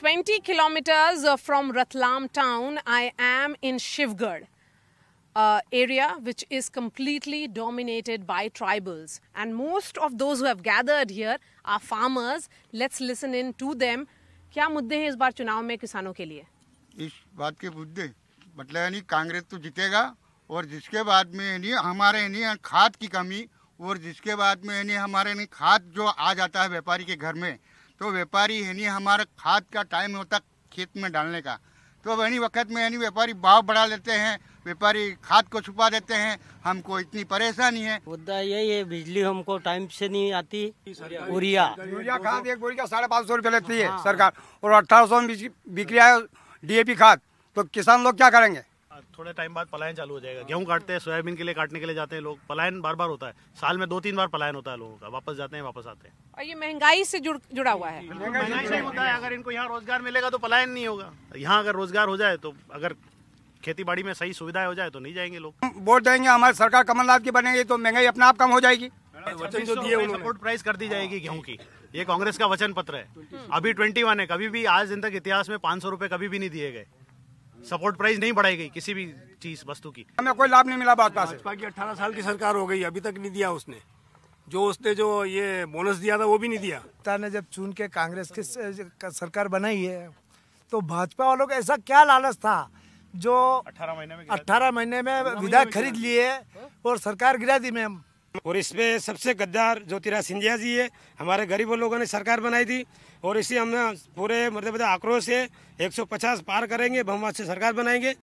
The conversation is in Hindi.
20 kilometers from Ratlam town, I am in Shivgarh. Uh, area which is completely dominated by tribals. And most of those who have gathered here are farmers. Let's listen in to them. क्या मुद्दे हैं इस बार चुनाव में किसानों के लिए इस बात के मुद्दे मतलब यानी कांग्रेस तो जीतेगा और जिसके बाद में यानी हमारे यानी खाद की कमी और जिसके बाद में यानी हमारे यानी खाद जो आ जाता है व्यापारी के घर में तो व्यापारी यानी हमारा खाद का टाइम होता खेत में डालने का तो वही वक्त में यानी व्यापारी भाव बढ़ा लेते हैं व्यापारी खाद को छुपा देते हैं हमको इतनी परेशानी है मुद्दा यही है बिजली हमको टाइम से नहीं आती यूरिया यूरिया खाद एक बोरी का साढ़े पाँच सौ रूपये लेती है हाँ। सरकार और अठारह सौ में बिक्री आए डीएपी खाद तो किसान लोग क्या करेंगे थोड़े टाइम बाद पलायन चालू हो जाएगा गेहूँ काटते हैं सोयाबीन के लिए काटने के लिए जाते हैं लोग पलायन बार बार होता है साल में दो तीन बार पलायन होता है लोगों का वापस जाते हैं वापस आते हैं और ये महंगाई से जुड़, जुड़ा हुआ है महंगाई से होता है अगर इनको यहाँ रोजगार मिलेगा तो पलायन नहीं होगा यहाँ अगर रोजगार हो जाए तो अगर खेती बाड़ी में सही सुविधाएं हो जाए तो नहीं जाएंगे लोग वोट देंगे हमारी सरकार कमलनाथ की बनेगी तो महंगाई अपने आप कम हो जाएगी वचन जो दिए सपोर्ट प्राइस कर दी जाएगी गेहूँ की ये कांग्रेस का वचन पत्र है अभी ट्वेंटी वन है कभी भी आज दिन तक इतिहास में पाँच सौ कभी भी नहीं दिए गए सपोर्ट प्राइस नहीं बढ़ाई गई किसी भी चीज वस्तु की हमें कोई लाभ नहीं मिला भाजपा से भाजपा की अठारह साल की सरकार हो गई अभी तक नहीं दिया उसने जो उसने जो ये बोनस दिया था वो भी नहीं दिया ने जब चुन के कांग्रेस की सरकार बनाई है तो भाजपा वालों का ऐसा क्या लालच था जो अठारह महीने में अठारह महीने में विधायक खरीद लिए और सरकार गिरा दी मैम और इसमें सबसे गद्दार ज्योतिराज सिंधिया जी है हमारे गरीबों लोगों ने सरकार बनाई थी और इसी हम पूरे मध्य प्रदेश आक्रोश है 150 पार करेंगे बहुमत से सरकार बनाएंगे